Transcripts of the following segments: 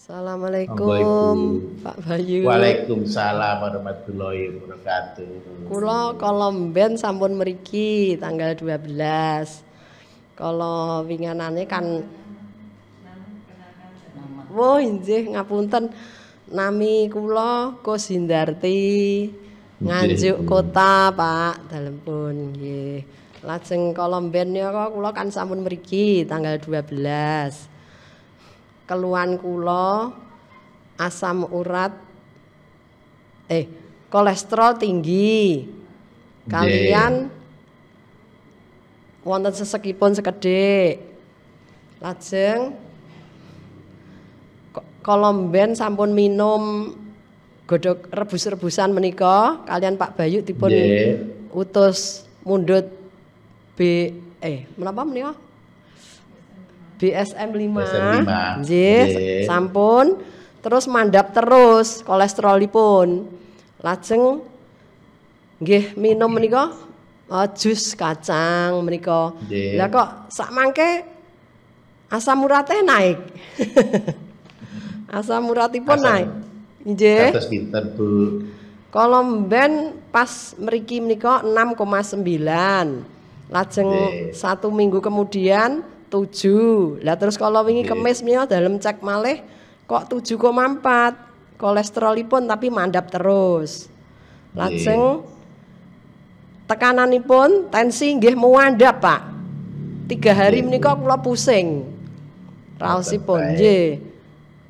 Assalamualaikum Pak Bayu. Waalaikumsalam warahmatullahi wabarakatuh. Kulo kolomben sampun meriki tanggal 12. Kalau winganane kan Wah, injih ngapunten. Nami kula Kosindarti Nganjuk Kota, Pak. Dalem pun nggih. Lajeng kolomben ya kula kan sampun meriki tanggal 12 keluhan kulo asam urat eh kolesterol tinggi kalian yeah. wonten sesekipun sekedek lajeng kolomben sampun minum godok rebus-rebusan menika kalian Pak Bayu dipun yeah. utus mundut B eh menapa menika BSM 5. BSM Nggih, sampun. Terus mandap terus kolesterolipun. Lajeng nggih minum menika uh, jus kacang menika. ya kok sak mangke asam urate naik. asam uratipun asam. naik. Nggih. Kados pinten, Bu? Kalau ben pas meriki menika 6,9. Lajeng satu minggu kemudian 7. Lah terus kalau wingi kemis mio dalam cek malih kok 7,4. pun tapi mandap terus. Langsung tekanan pun tensi nggih muandhap, Pak. Tiga hari menikah kalau pusing. Raosipun nggih.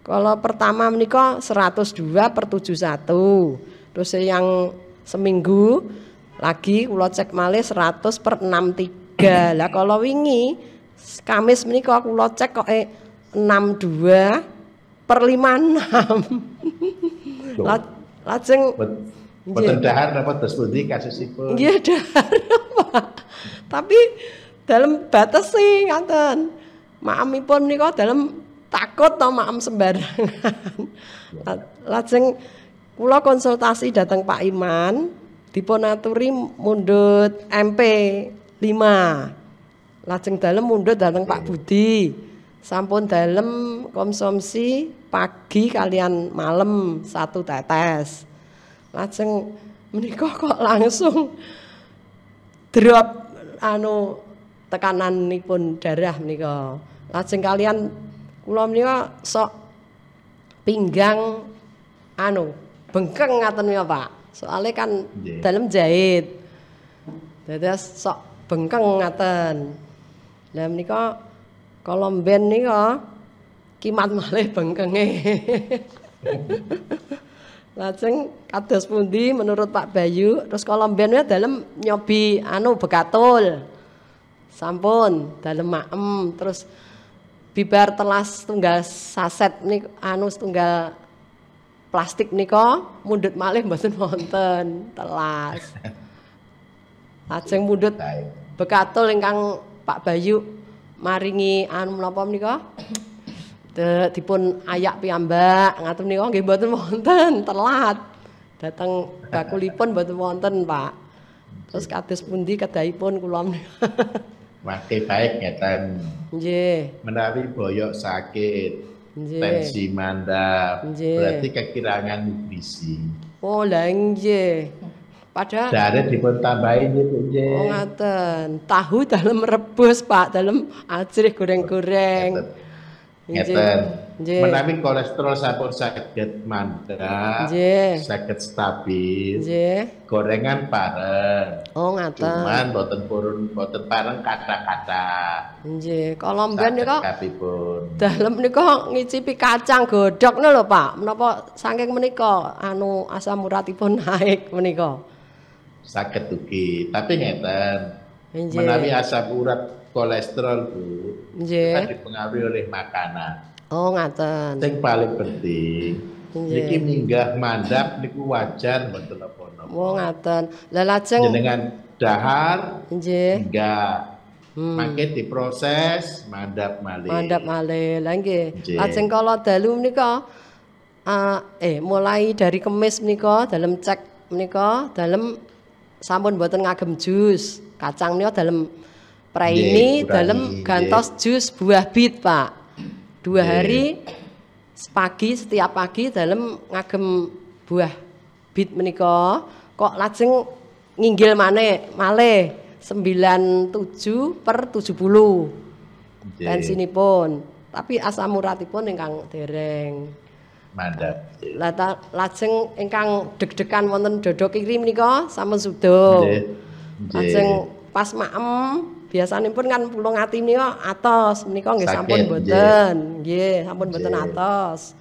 Kalau pertama seratus 102 per 71. Terus yang seminggu lagi kalau cek malih 100 per 63. Lah kalau wingi Kamis ini kok kula cek kok eh, 62 per 56. enam. lajeng Pertendahan dapat napa kasus itu Iya dahar, Pak. Tapi dalam batas sih Ma'am ngoten. Maamipun kok dalam takut tau maam sembarangan. Lajeng kula konsultasi datang Pak Iman Diponaturi mundut MP 5. Lajeng dalam mundur datang Pak iya, iya. Budi. Sampun dalam konsumsi pagi kalian malam satu tetes. Lajeng menika kok langsung drop anu tekanan nipun darah menika. Lajeng kalian kula menika sok pinggang anu bengkeng ngaten menika Pak. soalnya kan yeah. dalam jahit. Dados sok bengkeng ngaten. Lah menika kala mben nika kimat malih bengkenge. Lajeng kados pundi menurut Pak Bayu, terus kala mben dalem nyobi anu bekatul. Sampun dalem maem terus bibar telas tunggal saset nih anu tunggal plastik kok mundut malih mboten wonten telas lajeng mundut bekatul ingkang Pak Bayu maringi anu menapa menika dipun ayak piyambak ngaten menika nggih mboten wonten telat dateng bakulipun mboten wonten Pak terus kados pundi kedahipun kula Waktu baik ngeten. Nggih. Menawi boyok sakit, Nggih. tensi mandap, Nggih. berarti kekurangan nutrisi. Oh, lah nggih. Padahal Dari eh, dipun tambahin ya Bu Oh ngaten. Tahu dalam rebus Pak, dalam ajrih goreng-goreng. Ngeten. Menawi kolesterol sampun sakit mandra, sakit stabil. Nggih. Gorengan pareng. Oh ngaten. Cuman boten purun boten pareng kata-kata. Nggih, kala pun, dalam nih nika ngicipi kacang godhok lho Pak. menopo saking meniko, anu asam uratipun naik meniko sakit ugi tapi ngeten menawi asap urat kolesterol Bu kan dipengaruhi oleh makanan oh ngaten yang paling penting Niki minggah mandap niku wajar mboten apa napa Oh ngaten. Lah lajeng dahar nggih. Enggak. Hmm. Mangke diproses mandap malih. Mandap malih. lagi nggih. kalau dalam dalu menika uh, ah, eh mulai dari kemis menika dalam cek menika dalam sampun buatan ngagem jus. Kacang nio dalam ini dalam gantos jus buah bit, Pak. Dua Nggih. hari pagi setiap pagi dalam ngagem buah bit menika kok lajeng nginggil mana male 97 per 70 Nggih. bensinipun tapi asam uratipun ingkang dereng mandat. Lata lajeng engkang deg-degan wonten dada kiri menika sampun suda. Nggih. Lajeng pas maem pun kan pulung ati menika atas menika nggih sampun boten. Nggih, sampun boten atas.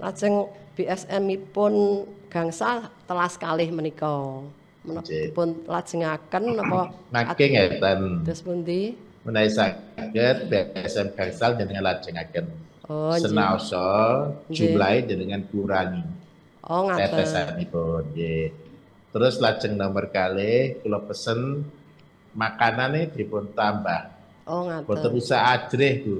Lajeng bsm pun gangsal telas kali menika. Menapa pun akan apa Nake ngeten. Terus pundi? menaik sakit BSM gangsal jenengan akan Oh, senaoso jumlahe dengan kurangi. Oh, Tetesan itu. Yeah. Terus lajeng nomor kali kalau pesen makanane dipun tambah. Oh, ngaten. Boten bisa adreh, Bu.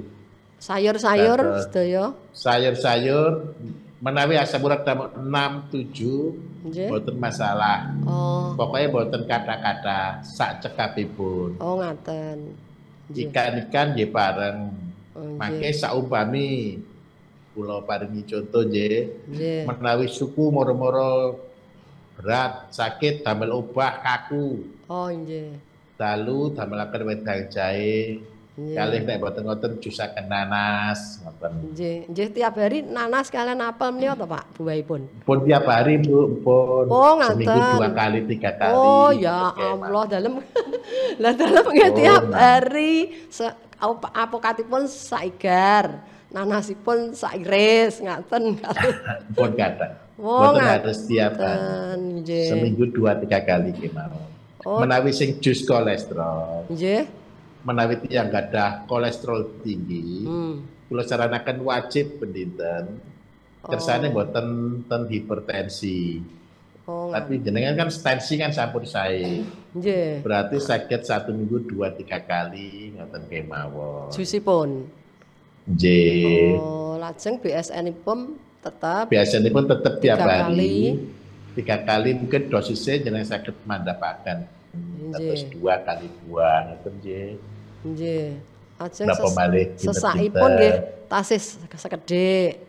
Sayur-sayur ya Sayur-sayur menawi asam urat enam tujuh boten masalah. Oh. Pokoknya boten kata-kata sak pun. Oh, ngaten. Ikan-ikan ya bareng Oh, Maka saupami Pulau Pari paringi contoh je Menawi suku moro-moro berat, sakit damel ubah kaku. Oh Lalu damel akan wedang jahe. Kalih nek boten ngoten jusaken nanas ngoten. Nggih, nggih tiap hari nanas kalian apel menika to Pak buahipun? Pun tiap hari Bu, pun. Oh ngaten. Seminggu dua kali, tiga kali. Oh ya Allah, dalam lah dalam nggih oh, tiap nah. hari apokatipun saigar, nanasipun sairis ngaten. Pun kata. Oh, Boten harus tiap seminggu dua tiga kali gimana, Oh. Menawi sing jus kolesterol. Nggih. Menawi yang gadah kolesterol tinggi, hmm. saranakan wajib pendinten. Oh. Kersane oh. ten ten hipertensi. Oh, Tapi jenengan kan stensi kan sampun saya. Yeah. Berarti sakit satu minggu dua tiga kali ngoten kemawon. Jusipun. J. Oh, lajeng bsn pun tetap bsn pun tetap tiap hari. Tiga kali mungkin dosisnya jenengan sakit mandapakan. Terus dua kali dua ngoten J. J. Ajeng sesaipun nggih tasih sekedhik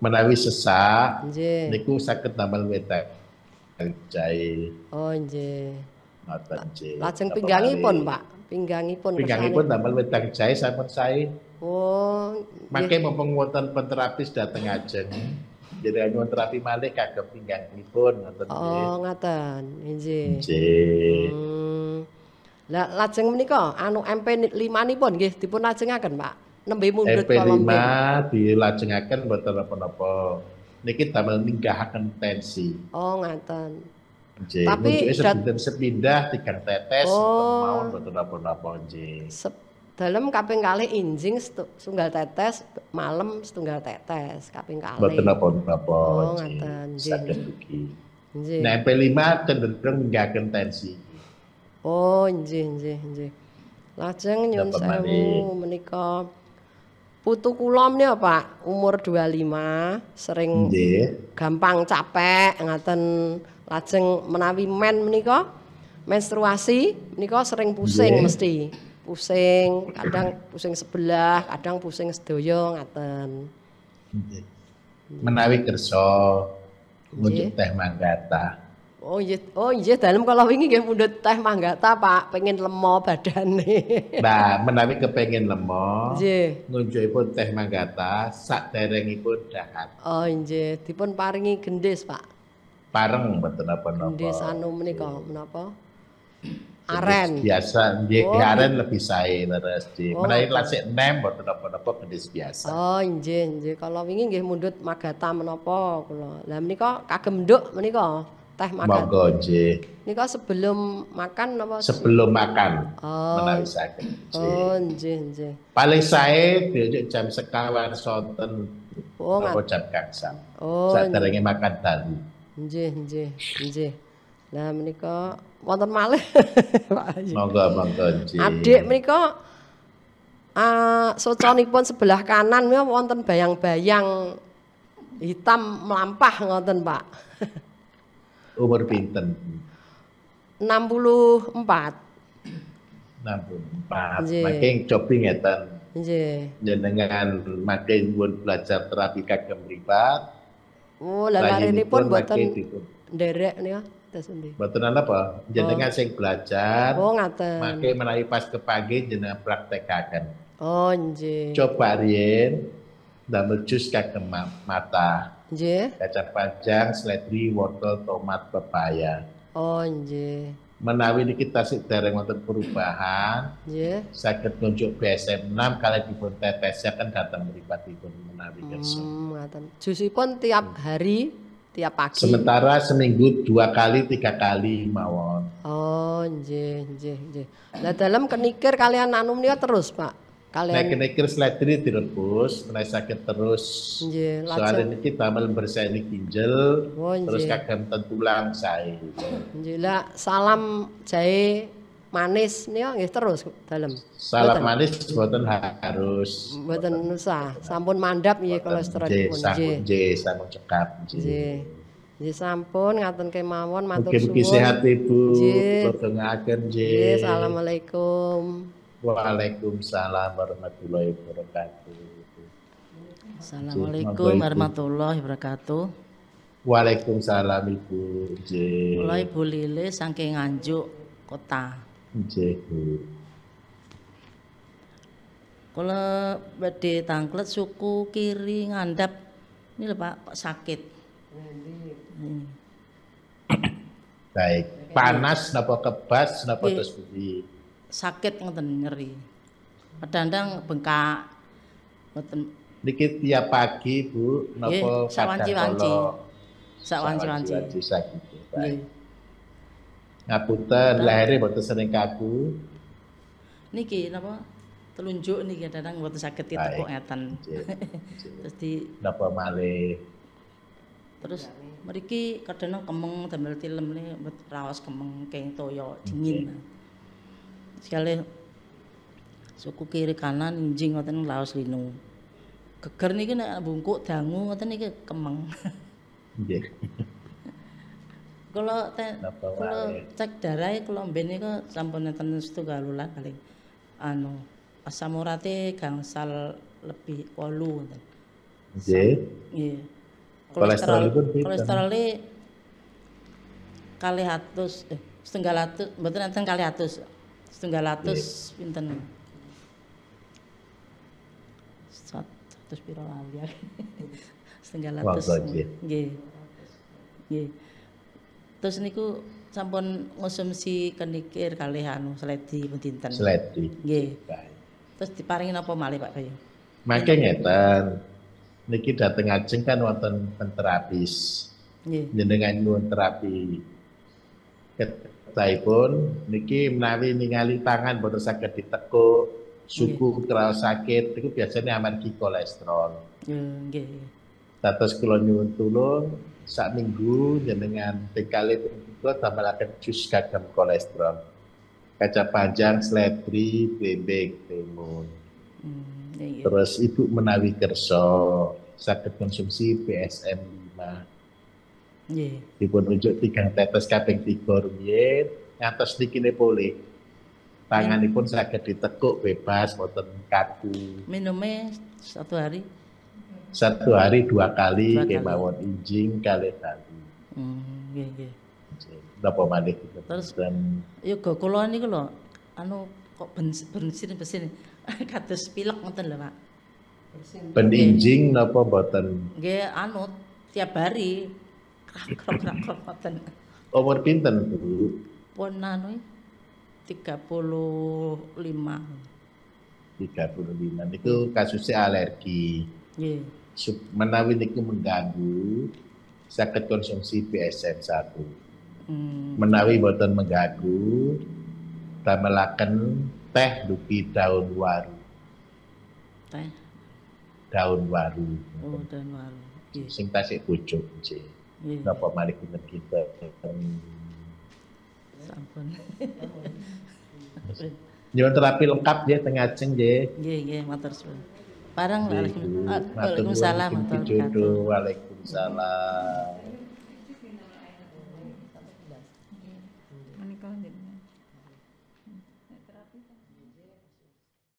menawi sesak nggih niku tambal damel wetek Oh oh nggih ngoten nggih lajeng pinggangipun Pak pinggangipun pinggangipun damel wetek jahe sampun sae oh mangke mumpung wonten penterapis dateng ajeng jadi nyuwun terapi malih kagem pinggangipun ngoten oh ngoten nggih nggih hmm. Lah lajeng menika anu MP 5 nipun nggih dipun lajengaken Pak nembe mundhut kolombe. dilajengaken mboten napa-napa. Niki damel ninggahaken tensi. Oh, ngaten. Nggih, tapi sebentar sepindah tiga tetes oh, mau mboten apa apa nggih. Dalam kaping kali injing setunggal tetes, malam setunggal tetes kaping kali. Mboten apa apa Oh, ngaten. Saged ugi. Nah, MP5 cenderung ninggahaken tensi. Oh, nggih, nggih, nggih. Lajeng nyun sewu menikah. Putu kulom nih ya, Pak, umur 25, sering gampang capek ngaten lajeng menawi men menika menstruasi menika sering pusing mesti. Pusing, kadang pusing sebelah, kadang pusing sedaya ngaten. Menawi kersa wujud teh manggata. Oh iya, oh iya dalam kalau wingi nggih mundhut teh manggata, Pak, pengen lemo badane. Nah, menawi kepengin lemo. Nggih. Ngunjukipun teh manggata pun dahat. Oh nggih, dipun paringi gendis, Pak. Pareng mboten apa napa Gendis anu menika menapa? Aren. Biasa nggih, oh, aren lebih sae leres di. Oh, menawi lasik nem mboten napa biasa. Oh nggih, nggih. Kalau wingi nggih mundhut magata menapa kula. Lah menika kagem nduk menika teh makan. Monggo nggih. Nika sebelum makan napa? Sebelum makan. Oh. Menawi saged. Oh, nggih nggih. Paling sae jam sekawan sonten. Oh, napa jam gangsal. Oh. Saderenge makan dalu. Nggih nggih nggih. Lah menika wonten malih Pak Haji. Monggo monggo nggih. Adik menika uh, soconipun sebelah kanan wonten bayang-bayang hitam melampah ngoten Pak. Umur pinten? 64. 64. Makin Mangke cobi ngeten. Nggih. Jenengan makin pun belajar terapi kagem mripat. Oh, lha larenipun mboten nderek nika. Oh, mboten apa? Jenengan oh. sing belajar. Oh, ngaten. Mangke menawi pas kepagi jenengan praktekaken. Oh, nggih. Coba riyen Dan jus kagem mata. Nggih. Kacang panjang, seledri, wortel, tomat, pepaya. Oh, nggih. Menawi kita sih dereng wonten perubahan, nggih. Sakit nunjuk BSM 6 tetes kali datang tetesaken di pun menawi kersa. Hmm, ngaten. pun tiap hmm. hari tiap pagi. Sementara seminggu dua kali tiga kali mawon. Oh, nje, nje, nje. Nah, dalam kenikir kalian nanum dia terus, Pak kalian nek nek seledri direbus nek sakit terus yeah, soalnya kita malam bersih ini ginjal oh, terus yeah. kaganten tentu langsai. Jila salam jahe manis nih oh, nggih terus dalam salam boten. manis buatan harus Buatan nusa, sampun mandap nggih kolesterol nggih sampun nggih sampun cekap nggih nggih sampun ngaten kemawon matur suwun mugi sehat ibu nggih agen nggih assalamualaikum Waalaikumsalam warahmatullahi wabarakatuh. Assalamualaikum warahmatullahi wabarakatuh. Waalaikumsalam Ibu. J. Mulai Bu Lili saking Nganjuk kota. Nggih, Kula badhe tangklet suku kiri ngandap, ini lho Pak kok sakit. Baik, panas napa kebas napa iya. terus piye? sakit ngeten nyeri. Kadang bengkak. Ngeten. Niki tiap pagi Bu napa sawanci-wanci. Sawanci-wanci. Sakit. Nggih. Gitu, Ngapunten lahire mboten sering kaku. Niki napa? telunjuk nih kadang waktu sakit itu kok ngeten terus di napa malih terus meriki kadang kemeng tembel tilem nih rawas kemeng keng toyo dingin sekali suku kiri kanan injing ngoten laos linu geger niki nek bungkuk dangu ngoten niki kemeng nggih kalau kalau cek darah kalau ben niku sampun nenten setu galulan kali anu asam urate gangsal lebih kolu ngoten nggih nggih kolesterol kolesterol e kali atus eh setengah atus mboten enten kali atus setengah latus iya. pinten satus piro lali ya setengah atus nggih terus niku sampun ngonsumsi kenikir kalih anu seledi pinten Seledi. nggih terus diparingi napa malih Pak Bayu Mangke ngeten niki dateng ajeng kan wonten penterapis. Nggih. Jenengan terapi saipun niki menawi ningali tangan boten sakit ditekuk suku terlalu sakit itu biasanya amargi kolesterol ya, nggih Tatos kula nyuwun tulung sak minggu itu juga kula lagi jus kagem kolesterol kaca panjang seledri bebek timun hmm, yeah. terus ibu menawi kerso sakit konsumsi PSM 5 Yeah. Dipun unjuk tiga tetes kating tiga rumiyin ngantos niki boleh. Tanganipun yeah. saged ditekuk bebas boten kaku. Minumnya satu hari satu hari dua kali kemauan injing kali kali. Hmm, nggih Napa malih Terus dan yoga kula niku lho anu kok bensin bensin kados pilek ngoten lho Pak. Ben injing napa mboten? Nggih anu tiap hari Oh, Umur pinten, Pun anu 35. E, 35 niku kasusnya alergi. Nggih. Yeah. Menawi niku mengganggu sakit konsumsi PSM 1. Mm. Menawi boten mengganggu tamelaken teh duki daun waru. Teh daun waru. Oh, daun waru. Yeah. Sing tasik pucuk, nggih hmm. apa manajemen kita sampun Nyuwun terapi lengkap dia tengah ajeng Iya iya, nggih matur suwun. Parang iya, Waalaikumsalam iya. Ah, Waalaikumsalam.